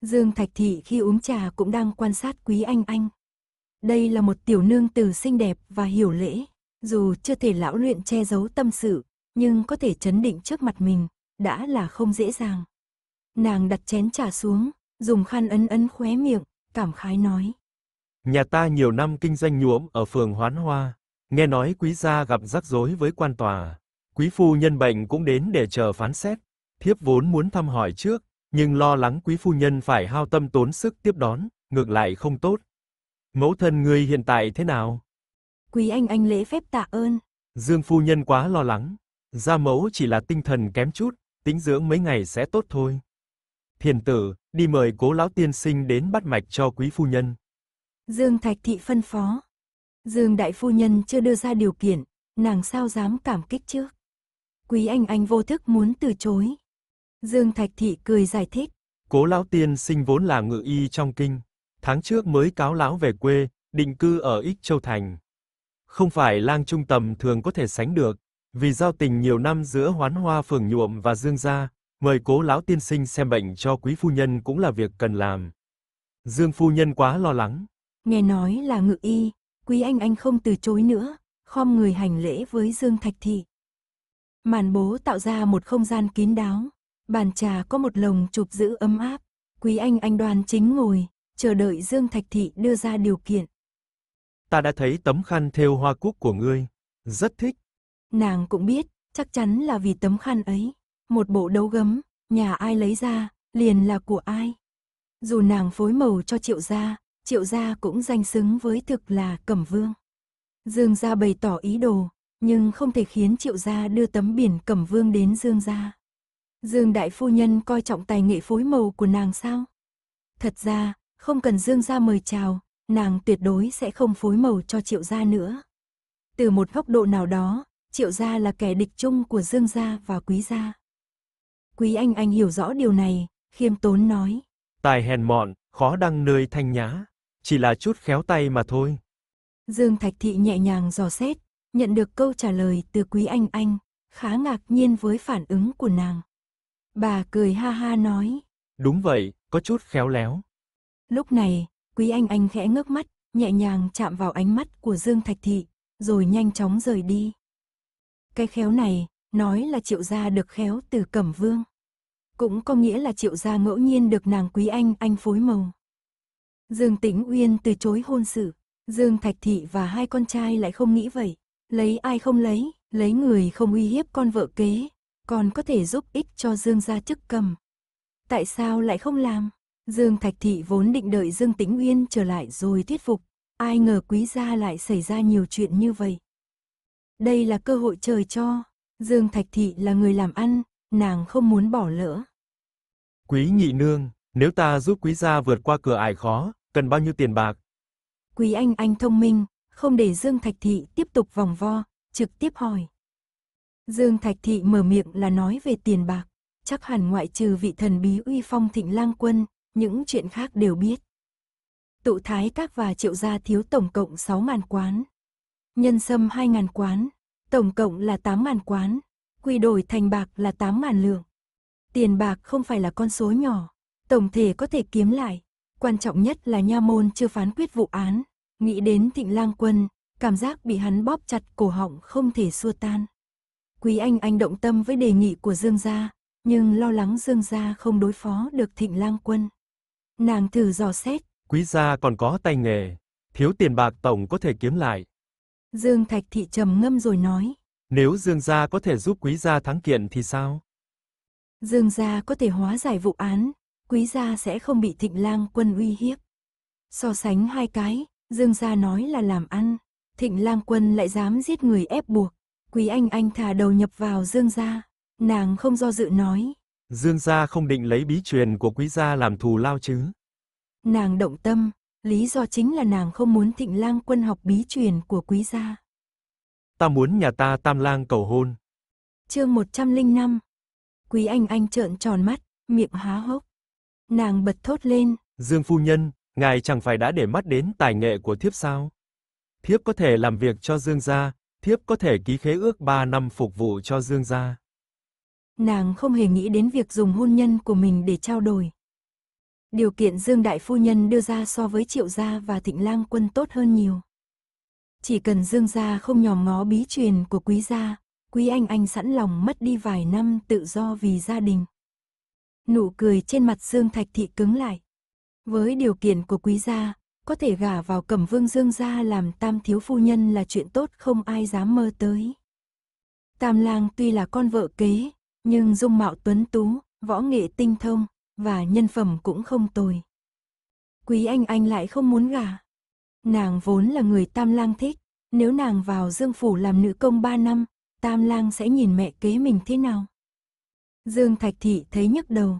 Dương Thạch Thị khi uống trà cũng đang quan sát Quý Anh Anh. Đây là một tiểu nương tử xinh đẹp và hiểu lễ. Dù chưa thể lão luyện che giấu tâm sự, nhưng có thể chấn định trước mặt mình, đã là không dễ dàng. Nàng đặt chén trà xuống, dùng khăn ấn ấn khóe miệng, cảm khái nói. Nhà ta nhiều năm kinh doanh nhuộm ở phường Hoán Hoa, nghe nói quý gia gặp rắc rối với quan tòa, quý phu nhân bệnh cũng đến để chờ phán xét, thiếp vốn muốn thăm hỏi trước, nhưng lo lắng quý phu nhân phải hao tâm tốn sức tiếp đón, ngược lại không tốt. Mẫu thân ngươi hiện tại thế nào? Quý anh anh lễ phép tạ ơn. Dương phu nhân quá lo lắng. Gia mẫu chỉ là tinh thần kém chút, tính dưỡng mấy ngày sẽ tốt thôi. Thiền tử, đi mời cố lão tiên sinh đến bắt mạch cho quý phu nhân. Dương Thạch Thị phân phó. Dương Đại Phu Nhân chưa đưa ra điều kiện, nàng sao dám cảm kích trước Quý anh anh vô thức muốn từ chối. Dương Thạch Thị cười giải thích. Cố lão tiên sinh vốn là ngự y trong kinh. Tháng trước mới cáo lão về quê, định cư ở Ích Châu Thành không phải lang trung tầm thường có thể sánh được. Vì giao tình nhiều năm giữa Hoán Hoa phường nhuộm và Dương gia, mời Cố lão tiên sinh xem bệnh cho quý phu nhân cũng là việc cần làm. Dương phu nhân quá lo lắng. Nghe nói là ngự y, quý anh anh không từ chối nữa, khom người hành lễ với Dương Thạch Thị. Màn bố tạo ra một không gian kín đáo, bàn trà có một lồng chụp giữ ấm áp. Quý anh anh đoàn chính ngồi, chờ đợi Dương Thạch Thị đưa ra điều kiện ta đã thấy tấm khăn thêu hoa cúc của ngươi, rất thích. Nàng cũng biết, chắc chắn là vì tấm khăn ấy, một bộ đấu gấm, nhà ai lấy ra, liền là của ai. Dù nàng phối màu cho triệu gia, triệu gia cũng danh xứng với thực là cẩm vương. Dương gia bày tỏ ý đồ, nhưng không thể khiến triệu gia đưa tấm biển cẩm vương đến dương gia. Dương đại phu nhân coi trọng tài nghệ phối màu của nàng sao? Thật ra, không cần dương gia mời chào, nàng tuyệt đối sẽ không phối màu cho triệu gia nữa. Từ một góc độ nào đó, triệu gia là kẻ địch chung của dương gia và quý gia. Quý anh anh hiểu rõ điều này, khiêm tốn nói. Tài hèn mọn, khó đăng nơi thanh nhã, chỉ là chút khéo tay mà thôi. Dương Thạch Thị nhẹ nhàng dò xét, nhận được câu trả lời từ quý anh anh, khá ngạc nhiên với phản ứng của nàng. Bà cười ha ha nói. Đúng vậy, có chút khéo léo. Lúc này, Quý Anh Anh khẽ ngước mắt, nhẹ nhàng chạm vào ánh mắt của Dương Thạch Thị, rồi nhanh chóng rời đi. Cái khéo này, nói là triệu gia được khéo từ Cẩm Vương. Cũng có nghĩa là triệu gia ngẫu nhiên được nàng Quý Anh Anh phối màu. Dương Tĩnh Uyên từ chối hôn sự, Dương Thạch Thị và hai con trai lại không nghĩ vậy. Lấy ai không lấy, lấy người không uy hiếp con vợ kế, còn có thể giúp ích cho Dương gia chức cầm. Tại sao lại không làm? Dương Thạch Thị vốn định đợi Dương Tĩnh Uyên trở lại rồi thuyết phục, ai ngờ quý gia lại xảy ra nhiều chuyện như vậy. Đây là cơ hội trời cho, Dương Thạch Thị là người làm ăn, nàng không muốn bỏ lỡ. Quý nhị nương, nếu ta giúp quý gia vượt qua cửa ải khó, cần bao nhiêu tiền bạc? Quý anh anh thông minh, không để Dương Thạch Thị tiếp tục vòng vo, trực tiếp hỏi. Dương Thạch Thị mở miệng là nói về tiền bạc, chắc hẳn ngoại trừ vị thần bí uy phong thịnh lang quân, những chuyện khác đều biết. Tụ thái các và triệu gia thiếu tổng cộng 6.000 quán. Nhân sâm 2.000 quán, tổng cộng là 8.000 quán, quy đổi thành bạc là 8.000 lượng. Tiền bạc không phải là con số nhỏ, tổng thể có thể kiếm lại. Quan trọng nhất là nha môn chưa phán quyết vụ án. Nghĩ đến thịnh lang quân, cảm giác bị hắn bóp chặt cổ họng không thể xua tan. Quý Anh Anh động tâm với đề nghị của Dương Gia, nhưng lo lắng Dương Gia không đối phó được thịnh lang quân. Nàng thử dò xét. Quý gia còn có tay nghề, thiếu tiền bạc tổng có thể kiếm lại. Dương Thạch Thị trầm ngâm rồi nói. Nếu Dương gia có thể giúp quý gia thắng kiện thì sao? Dương gia có thể hóa giải vụ án, quý gia sẽ không bị thịnh lang quân uy hiếp. So sánh hai cái, Dương gia nói là làm ăn, thịnh lang quân lại dám giết người ép buộc. Quý anh anh thả đầu nhập vào Dương gia, nàng không do dự nói. Dương gia không định lấy bí truyền của quý gia làm thù lao chứ. Nàng động tâm, lý do chính là nàng không muốn thịnh lang quân học bí truyền của quý gia. Ta muốn nhà ta tam lang cầu hôn. Chương 105 Quý anh anh trợn tròn mắt, miệng há hốc. Nàng bật thốt lên. Dương phu nhân, ngài chẳng phải đã để mắt đến tài nghệ của thiếp sao? Thiếp có thể làm việc cho Dương gia, thiếp có thể ký khế ước 3 năm phục vụ cho Dương gia nàng không hề nghĩ đến việc dùng hôn nhân của mình để trao đổi. Điều kiện Dương Đại Phu Nhân đưa ra so với Triệu Gia và Thịnh Lang Quân tốt hơn nhiều. Chỉ cần Dương Gia không nhòm ngó bí truyền của Quý Gia, Quý Anh Anh sẵn lòng mất đi vài năm tự do vì gia đình. Nụ cười trên mặt Dương Thạch Thị cứng lại. Với điều kiện của Quý Gia, có thể gả vào cẩm vương Dương Gia làm tam thiếu phu nhân là chuyện tốt không ai dám mơ tới. Tam lang tuy là con vợ kế, nhưng dung mạo tuấn tú, võ nghệ tinh thông và nhân phẩm cũng không tồi. Quý Anh Anh lại không muốn gả. Nàng vốn là người Tam Lang thích, nếu nàng vào Dương Phủ làm nữ công ba năm, Tam Lang sẽ nhìn mẹ kế mình thế nào? Dương Thạch Thị thấy nhức đầu.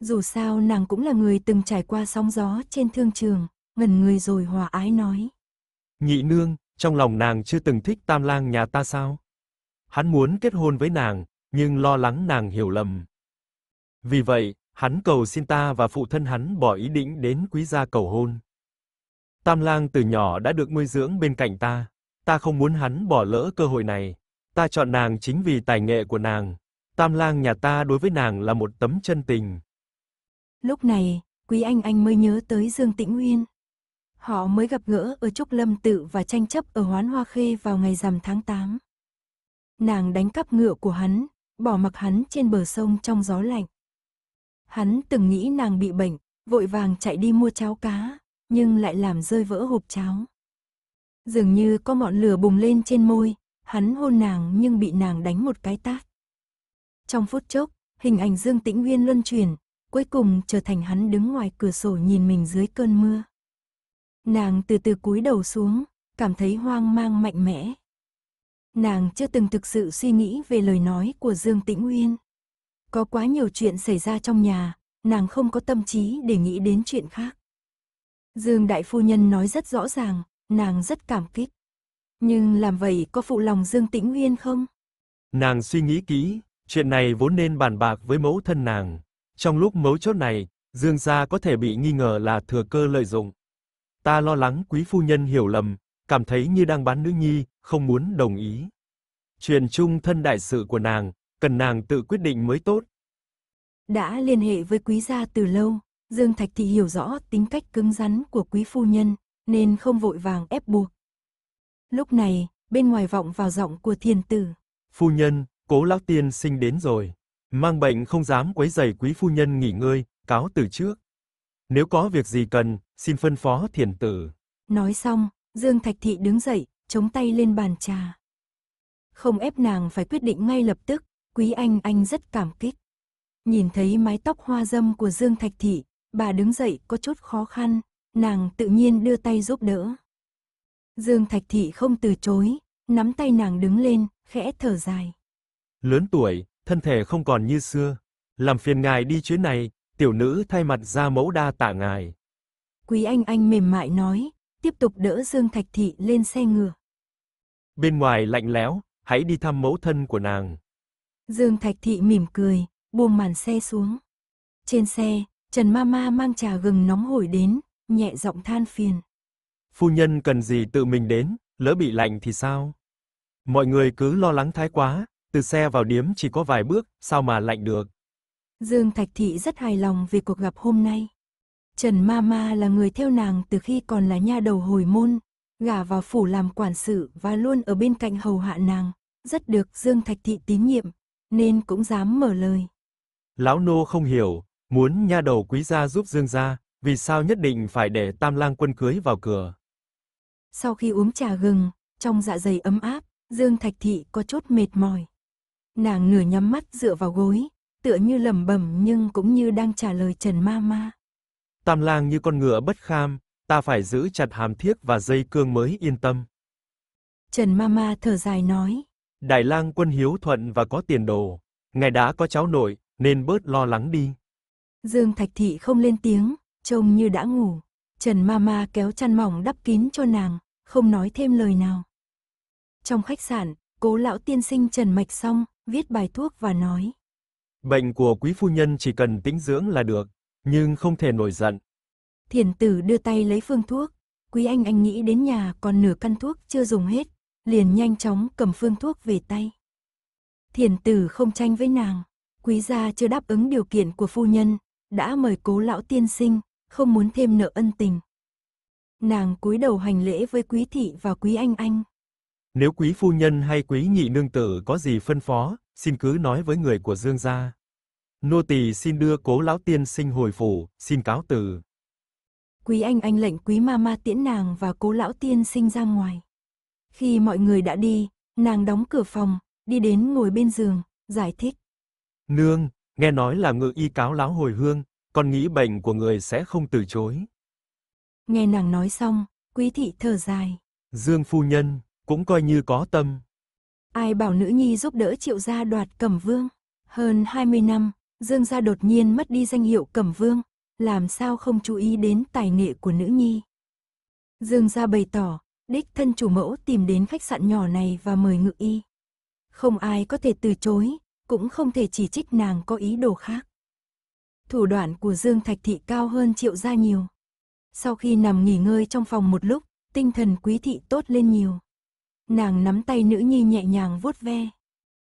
Dù sao nàng cũng là người từng trải qua sóng gió trên thương trường, ngẩn người rồi hòa ái nói. Nhị nương, trong lòng nàng chưa từng thích Tam Lang nhà ta sao? Hắn muốn kết hôn với nàng, nhưng lo lắng nàng hiểu lầm. Vì vậy, hắn cầu xin ta và phụ thân hắn bỏ ý định đến quý gia cầu hôn. Tam Lang từ nhỏ đã được nuôi dưỡng bên cạnh ta, ta không muốn hắn bỏ lỡ cơ hội này, ta chọn nàng chính vì tài nghệ của nàng. Tam Lang nhà ta đối với nàng là một tấm chân tình. Lúc này, Quý Anh Anh mới nhớ tới Dương Tĩnh Uyên. Họ mới gặp gỡ ở Trúc Lâm Tự và tranh chấp ở Hoán Hoa Khê vào ngày rằm tháng 8. Nàng đánh cắp ngựa của hắn, bỏ mặc hắn trên bờ sông trong gió lạnh. Hắn từng nghĩ nàng bị bệnh, vội vàng chạy đi mua cháo cá, nhưng lại làm rơi vỡ hộp cháo. Dường như có ngọn lửa bùng lên trên môi, hắn hôn nàng nhưng bị nàng đánh một cái tát. Trong phút chốc, hình ảnh Dương Tĩnh Nguyên luân chuyển, cuối cùng trở thành hắn đứng ngoài cửa sổ nhìn mình dưới cơn mưa. Nàng từ từ cúi đầu xuống, cảm thấy hoang mang mạnh mẽ, nàng chưa từng thực sự suy nghĩ về lời nói của Dương Tĩnh Uyên. Có quá nhiều chuyện xảy ra trong nhà, nàng không có tâm trí để nghĩ đến chuyện khác. Dương Đại Phu Nhân nói rất rõ ràng, nàng rất cảm kích. Nhưng làm vậy có phụ lòng Dương Tĩnh Uyên không? Nàng suy nghĩ kỹ, chuyện này vốn nên bàn bạc với mẫu thân nàng. Trong lúc mấu chốt này, Dương gia có thể bị nghi ngờ là thừa cơ lợi dụng. Ta lo lắng quý phu nhân hiểu lầm, cảm thấy như đang bán nữ nhi, không muốn đồng ý. Truyền chung thân đại sự của nàng, cần nàng tự quyết định mới tốt. Đã liên hệ với quý gia từ lâu, Dương Thạch Thị hiểu rõ tính cách cứng rắn của quý phu nhân, nên không vội vàng ép buộc. Lúc này, bên ngoài vọng vào giọng của thiên tử. Phu nhân, cố lão tiên sinh đến rồi. Mang bệnh không dám quấy rầy quý phu nhân nghỉ ngơi, cáo từ trước. Nếu có việc gì cần, xin phân phó thiền tử. Nói xong, Dương Thạch Thị đứng dậy, chống tay lên bàn trà. Không ép nàng phải quyết định ngay lập tức, quý anh anh rất cảm kích. Nhìn thấy mái tóc hoa dâm của Dương Thạch Thị, bà đứng dậy có chút khó khăn, nàng tự nhiên đưa tay giúp đỡ. Dương Thạch Thị không từ chối, nắm tay nàng đứng lên, khẽ thở dài. Lớn tuổi, thân thể không còn như xưa. Làm phiền ngài đi chuyến này, tiểu nữ thay mặt ra mẫu đa tạ ngài. Quý anh anh mềm mại nói, tiếp tục đỡ Dương Thạch Thị lên xe ngựa. Bên ngoài lạnh lẽo, hãy đi thăm mẫu thân của nàng. Dương Thạch Thị mỉm cười, buông màn xe xuống. Trên xe, Trần Mama mang trà gừng nóng hổi đến, nhẹ giọng than phiền. Phu nhân cần gì tự mình đến, lỡ bị lạnh thì sao? Mọi người cứ lo lắng thái quá, từ xe vào điếm chỉ có vài bước, sao mà lạnh được. Dương Thạch Thị rất hài lòng về cuộc gặp hôm nay. Trần Mama là người theo nàng từ khi còn là nha đầu hồi môn, gả vào phủ làm quản sự và luôn ở bên cạnh hầu hạ nàng, rất được Dương Thạch Thị tín nhiệm, nên cũng dám mở lời. Lão nô không hiểu, muốn nha đầu quý gia giúp Dương gia, vì sao nhất định phải để Tam Lang quân cưới vào cửa? Sau khi uống trà gừng, trong dạ dày ấm áp, Dương Thạch Thị có chút mệt mỏi. Nàng nửa nhắm mắt dựa vào gối, tựa như lẩm bẩm nhưng cũng như đang trả lời Trần Ma Ma. Tam Lang như con ngựa bất kham, ta phải giữ chặt hàm thiếc và dây cương mới yên tâm. Trần Mama thở dài nói. Đại lang quân hiếu thuận và có tiền đồ, ngài đã có cháu nội, nên bớt lo lắng đi. Dương Thạch Thị không lên tiếng, trông như đã ngủ. Trần Mama kéo chăn mỏng đắp kín cho nàng, không nói thêm lời nào. Trong khách sạn, cố lão tiên sinh Trần Mạch xong, viết bài thuốc và nói. Bệnh của quý phu nhân chỉ cần tĩnh dưỡng là được, nhưng không thể nổi giận, Thiền tử đưa tay lấy phương thuốc, quý anh anh nghĩ đến nhà còn nửa căn thuốc chưa dùng hết, liền nhanh chóng cầm phương thuốc về tay. Thiền tử không tranh với nàng, quý gia chưa đáp ứng điều kiện của phu nhân, đã mời cố lão tiên sinh, không muốn thêm nợ ân tình. Nàng cúi đầu hành lễ với quý thị và quý anh anh. Nếu quý phu nhân hay quý nhị nương tử có gì phân phó, xin cứ nói với người của Dương gia. Nô tỳ xin đưa cố lão tiên sinh hồi phủ, xin cáo từ. Quý anh anh lệnh quý mama tiễn nàng và cố lão tiên sinh ra ngoài. Khi mọi người đã đi, nàng đóng cửa phòng, đi đến ngồi bên giường, giải thích. Nương, nghe nói là ngự y cáo lão hồi hương, con nghĩ bệnh của người sẽ không từ chối. Nghe nàng nói xong, quý thị thở dài. Dương phu nhân, cũng coi như có tâm. Ai bảo nữ nhi giúp đỡ triệu gia đoạt cẩm vương. Hơn 20 năm, Dương gia đột nhiên mất đi danh hiệu cẩm vương, làm sao không chú ý đến tài nghệ của nữ nhi. Dương gia bày tỏ, đích thân chủ mẫu tìm đến khách sạn nhỏ này và mời ngự y. Không ai có thể từ chối, cũng không thể chỉ trích nàng có ý đồ khác. Thủ đoạn của Dương Thạch Thị cao hơn triệu gia nhiều. Sau khi nằm nghỉ ngơi trong phòng một lúc, tinh thần quý thị tốt lên nhiều. Nàng nắm tay nữ nhi nhẹ nhàng vuốt ve.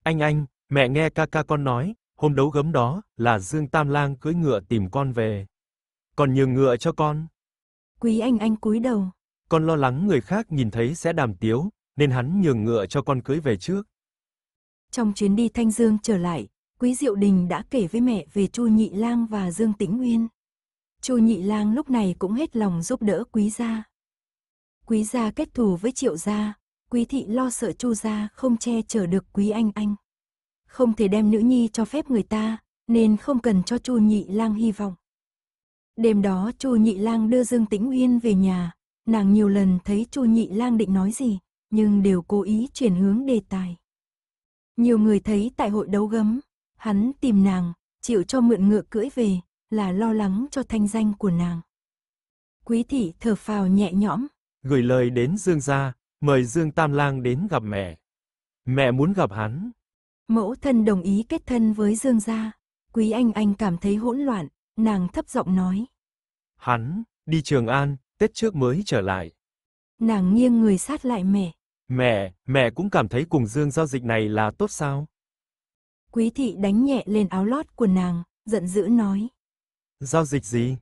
Anh anh, mẹ nghe ca ca con nói, Hôm đấu gấm đó, là Dương Tam Lang cưỡi ngựa tìm con về. Còn nhường ngựa cho con. Quý anh anh cúi đầu. Con lo lắng người khác nhìn thấy sẽ đàm tiếu, nên hắn nhường ngựa cho con cưỡi về trước. Trong chuyến đi Thanh Dương trở lại, Quý Diệu Đình đã kể với mẹ về Chu Nhị Lang và Dương Tĩnh Nguyên. Chu Nhị Lang lúc này cũng hết lòng giúp đỡ Quý gia. Quý gia kết thù với Triệu gia, Quý thị lo sợ Chu gia không che chở được Quý anh anh không thể đem nữ nhi cho phép người ta, nên không cần cho Chu Nhị Lang hy vọng. Đêm đó Chu Nhị Lang đưa Dương Tĩnh Uyên về nhà, nàng nhiều lần thấy Chu Nhị Lang định nói gì, nhưng đều cố ý chuyển hướng đề tài. Nhiều người thấy tại hội đấu gấm, hắn tìm nàng, chịu cho mượn ngựa cưỡi về, là lo lắng cho thanh danh của nàng. Quý thị thở phào nhẹ nhõm, gửi lời đến Dương gia, mời Dương Tam Lang đến gặp mẹ. Mẹ muốn gặp hắn. Mẫu thân đồng ý kết thân với Dương gia. Quý Anh Anh cảm thấy hỗn loạn, nàng thấp giọng nói. Hắn, đi Trường An, Tết trước mới trở lại. Nàng nghiêng người sát lại mẹ. Mẹ, mẹ cũng cảm thấy cùng Dương giao dịch này là tốt sao? Quý thị đánh nhẹ lên áo lót của nàng, giận dữ nói. Giao dịch gì?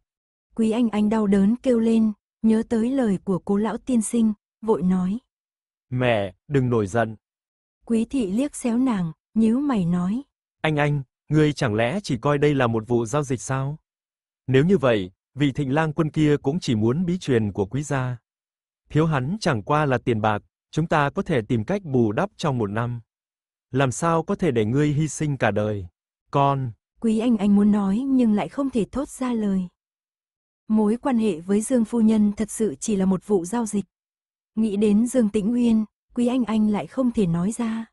Quý anh anh đau đớn kêu lên, nhớ tới lời của cố lão tiên sinh, vội nói. Mẹ, đừng nổi giận. Quý thị liếc xéo nàng, nhíu mày nói. Anh anh, ngươi chẳng lẽ chỉ coi đây là một vụ giao dịch sao? Nếu như vậy, vị thịnh lang quân kia cũng chỉ muốn bí truyền của quý gia. Thiếu hắn chẳng qua là tiền bạc, chúng ta có thể tìm cách bù đắp trong một năm. Làm sao có thể để ngươi hy sinh cả đời? Con. Quý anh anh muốn nói nhưng lại không thể thốt ra lời. Mối quan hệ với Dương phu nhân thật sự chỉ là một vụ giao dịch. Nghĩ đến Dương Tĩnh Uyên, Quý anh anh lại không thể nói ra.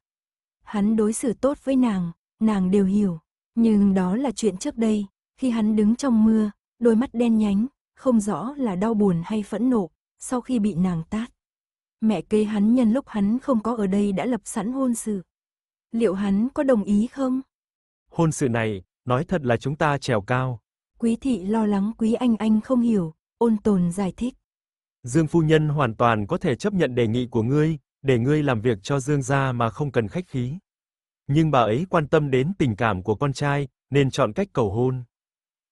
Hắn đối xử tốt với nàng, nàng đều hiểu. Nhưng đó là chuyện trước đây, khi hắn đứng trong mưa, đôi mắt đen nhánh, không rõ là đau buồn hay phẫn nộ, sau khi bị nàng tát. Mẹ kế hắn nhân lúc hắn không có ở đây đã lập sẵn hôn sự. Liệu hắn có đồng ý không? Hôn sự này, nói thật là chúng ta trèo cao. Quý thị lo lắng quý anh anh không hiểu, ôn tồn giải thích. Dương phu nhân hoàn toàn có thể chấp nhận đề nghị của ngươi, để ngươi làm việc cho Dương gia mà không cần khách khí. Nhưng bà ấy quan tâm đến tình cảm của con trai, nên chọn cách cầu hôn.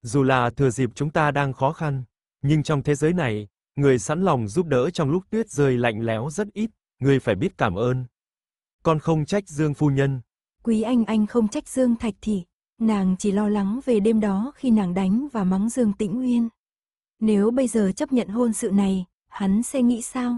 Dù là thừa dịp chúng ta đang khó khăn, nhưng trong thế giới này, người sẵn lòng giúp đỡ trong lúc tuyết rơi lạnh lẽo rất ít, ngươi phải biết cảm ơn. Con không trách Dương phu nhân. Quý anh anh không trách Dương Thạch thị, nàng chỉ lo lắng về đêm đó khi nàng đánh và mắng Dương Tĩnh Uyên. Nếu bây giờ chấp nhận hôn sự này, hắn sẽ nghĩ sao?